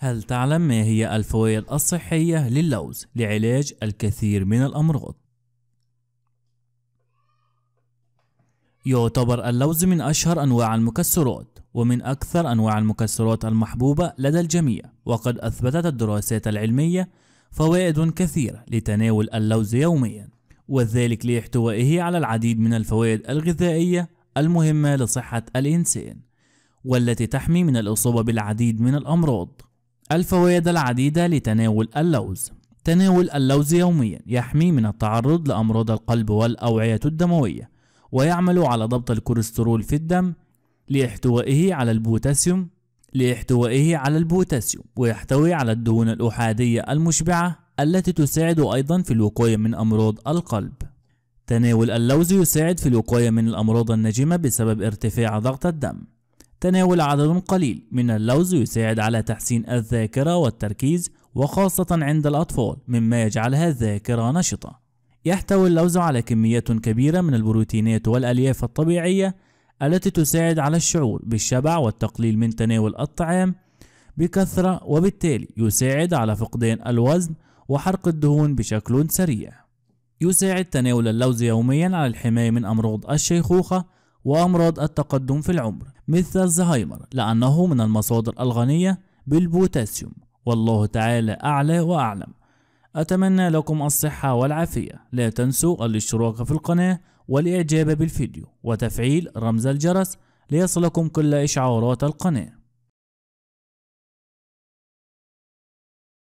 هل تعلم ما هي الفوائد الصحية للوز لعلاج الكثير من الأمراض؟ يعتبر اللوز من أشهر أنواع المكسرات ومن أكثر أنواع المكسرات المحبوبة لدى الجميع وقد أثبتت الدراسات العلمية فوائد كثيرة لتناول اللوز يوميا وذلك لاحتوائه على العديد من الفوائد الغذائية المهمة لصحة الإنسان والتي تحمي من الإصابة بالعديد من الأمراض الفوائد العديدة لتناول اللوز تناول اللوز يوميا يحمي من التعرض لأمراض القلب والأوعية الدموية ويعمل على ضبط الكوليسترول في الدم لاحتوائه على البوتاسيوم لاحتوائه على البوتاسيوم ويحتوي على الدهون الأحادية المشبعة التي تساعد أيضا في الوقاية من أمراض القلب تناول اللوز يساعد في الوقاية من الأمراض النجمة بسبب ارتفاع ضغط الدم تناول عدد قليل من اللوز يساعد على تحسين الذاكرة والتركيز وخاصة عند الأطفال مما يجعلها ذاكرة نشطة يحتوي اللوز على كميات كبيرة من البروتينات والألياف الطبيعية التي تساعد على الشعور بالشبع والتقليل من تناول الطعام بكثرة وبالتالي يساعد على فقدان الوزن وحرق الدهون بشكل سريع يساعد تناول اللوز يوميا على الحماية من أمراض الشيخوخة وأمراض التقدم في العمر مثل الزهايمر لأنه من المصادر الغنية بالبوتاسيوم والله تعالى أعلى وأعلم أتمنى لكم الصحة والعافية لا تنسوا الاشتراك في القناة والإعجاب بالفيديو وتفعيل رمز الجرس ليصلكم كل إشعارات القناة